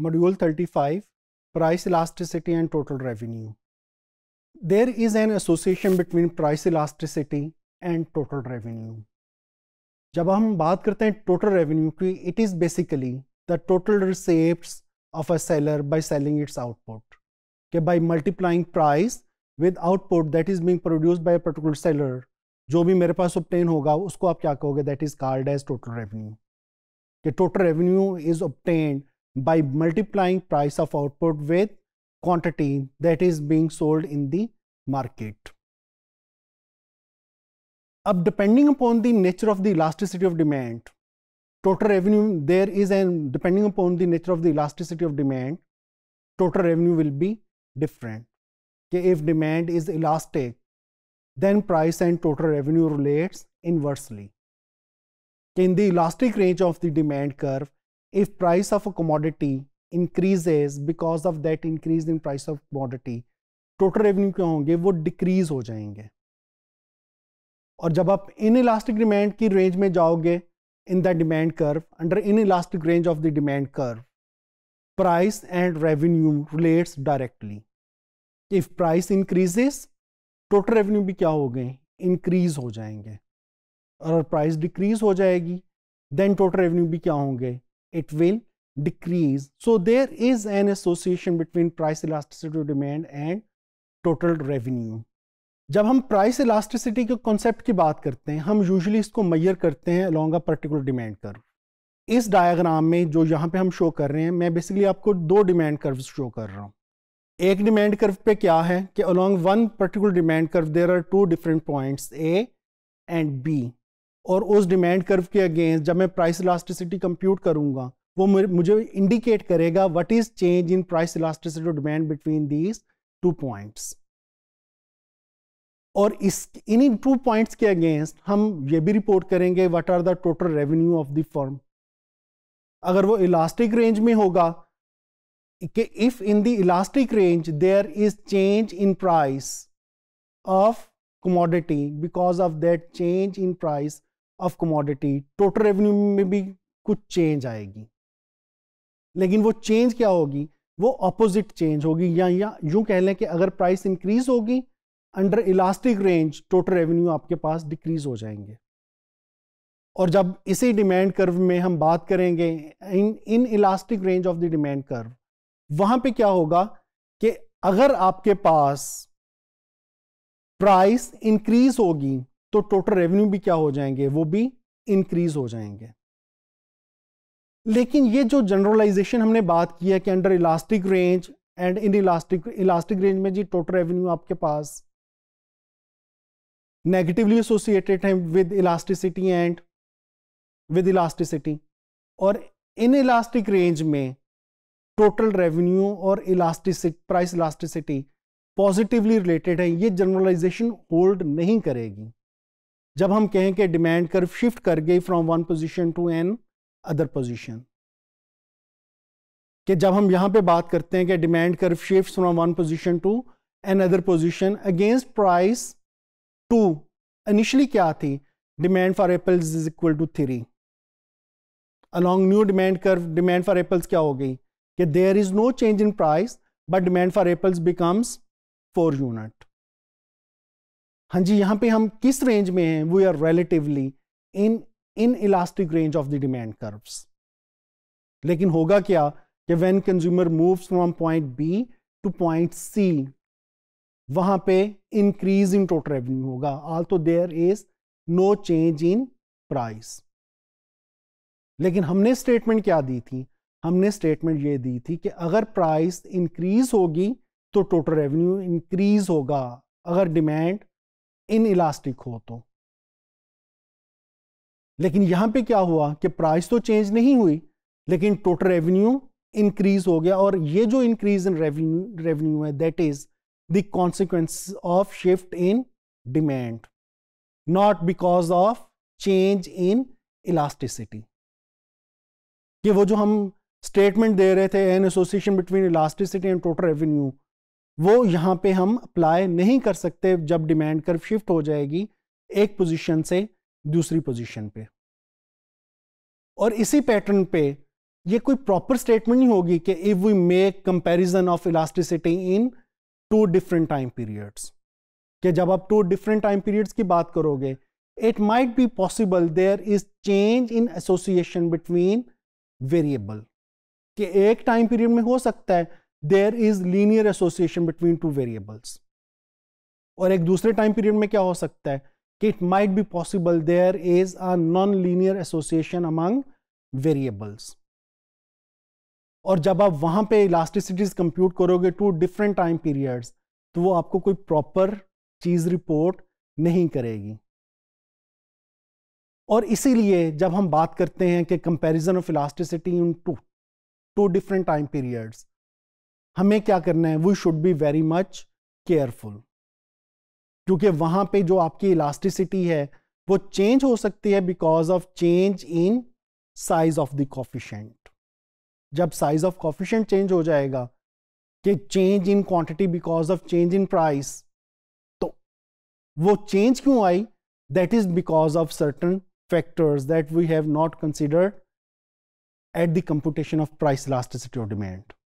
Module 35 Price Elasticity and Total Revenue. There is an association between price elasticity and total revenue. जब हम बात करते हैं total revenue की it is basically the total receipts of a seller by selling its output. कि by multiplying price with output that is being produced by a particular seller जो भी मेरे पास obtain होगा उसको आप क्या कहोगे that is called as total revenue. कि total revenue is obtained by multiplying price of output with quantity that is being sold in the market. Up depending upon the nature of the elasticity of demand, total revenue there is and depending upon the nature of the elasticity of demand, total revenue will be different. Okay, if demand is elastic, then price and total revenue relates inversely. In the elastic range of the demand curve, if price of a commodity increases because of that increase in price of commodity total revenue क्या होंगे वो decrease हो जाएंगे और जब आप inelastic demand की range में जाओगे in the demand curve under inelastic range of the demand curve price and revenue relates directly if price increases total revenue भी क्या हो गए increase हो जाएंगे और price decrease हो जाएगी then total revenue भी क्या होंगे it will decrease. So there is an association between price elasticity to demand and total revenue. जब हम प्राइस इलास्टिसिटी के कॉन्सेप्ट की बात करते हैं हम यूजुअली इसको मैयर करते हैं along a particular demand curve इस डायग्राम में जो यहाँ पे हम शो कर रहे हैं मैं बेसिकली आपको दो डिमांड कर्व शो कर रहा हूँ एक डिमांड कर्व पे क्या है कि along one particular demand curve there are two different points A and B और उस डिमांड कर्व के अगेंस्ट जब मैं प्राइस इलास्टिसिटी कंप्यूट करूंगा वो मुझे इंडिकेट करेगा what is change in price elasticity और demand between these two points और इस इन्हीं टू पॉइंट्स के अगेंस्ट हम ये भी रिपोर्ट करेंगे what are the total revenue of the firm अगर वो इलास्टिक रेंज में होगा कि if in the elastic range there is change in price of commodity because of that change in price of commodity total revenue में भी कुछ change आएगी लेकिन वो चेंज क्या होगी वो ऑपोजिट चेंज होगी या या यूं कह लें कि अगर प्राइस इंक्रीज होगी under elastic range total revenue आपके पास डिक्रीज हो जाएंगे और जब इसी डिमांड कर्व में हम बात करेंगे in inelastic range of the demand curve वहां पे क्या होगा कि अगर आपके पास प्राइस इंक्रीज होगी तो टोटल रेवेन्यू भी क्या हो जाएंगे वो भी इंक्रीज हो जाएंगे लेकिन ये जो जनरलाइजेशन हमने बात की है कि under elastic range and inelastic elastic range में जी टोटल रेवेन्यू आपके पास नेगेटिवली एसोसिएटेड है with elasticity and with elasticity और इन इलास्टिक रेंज में टोटल रेवेन्यू और elasticity price elasticity positively related है ये जनरलाइजेशन होल्ड नहीं करेगी जब हम कहें कि डिमांड कर्व शिफ्ट कर गई from one position to another position कि जब हम यहां पे बात करते हैं कि demand curve shift from one position to another position against price to initially क्या थी demand for apples is equal to three along new demand curve demand for apples क्या हो गई कि there is no change in price but demand for apples becomes four unit हाँ जी यहाँ पे हम किस रेंज में हैं we are relatively in inelastic range of the demand curves लेकिन होगा क्या कि when consumer moves from point B to point C वहां पे इंक्रीज इन टोटल रेवेन्यू होगा ऑल तो there is no change in price लेकिन हमने स्टेटमेंट क्या दी थी हमने स्टेटमेंट ये दी थी कि अगर प्राइस इंक्रीज होगी तो टोटल रेवेन्यू इंक्रीज होगा अगर डिमांड इलास्टिक हो तो लेकिन यहां पे क्या हुआ कि प्राइस तो चेंज नहीं हुई लेकिन टोटल रेवेन्यू इंक्रीज हो गया और ये जो इंक्रीज इन रेवेन्यू रेवेन्यू है that is the consequence of shift in demand not because of change in elasticity कि वो जो हम स्टेटमेंट दे रहे थे an association between elasticity and total revenue वो यहाँ पे हम अप्लाई नहीं कर सकते जब डिमांड कर शिफ्ट हो जाएगी एक पोजीशन से दूसरी पोजीशन पे और इसी पैटर्न पे ये कोई प्रॉपर स्टेटमेंट नहीं होगी कि if we make comparison of elasticity in two different time periods कि जब आप टू डिफरेंट टाइम पीरियड्स की बात करोगे it might be possible there is change in association between variable कि एक टाइम पीरियड में हो सकता है there is linear association between two variables और एक दूसरे टाइम पीरियड में क्या हो सकता है कि it might be possible there is a non linear association among variables और जब आप वहां पे इलास्टिसिटीज कंप्यूट करोगे टू डिफरेंट टाइम पीरियड्स तो वो आपको कोई प्रॉपर चीज रिपोर्ट नहीं करेगी और इसीलिए जब हम बात करते हैं कि comparison of elasticity in two two different time periods हमें क्या करना है we should be very much careful क्योंकि वहां पे जो आपकी इलास्टिसिटी है वो चेंज हो सकती है because of change in size of the coefficient जब साइज ऑफ कॉफिशेंट चेंज हो जाएगा कि change in quantity because of change in price तो वो चेंज क्यों आई that is because of certain factors that we have not considered at the competition of price elasticity of demand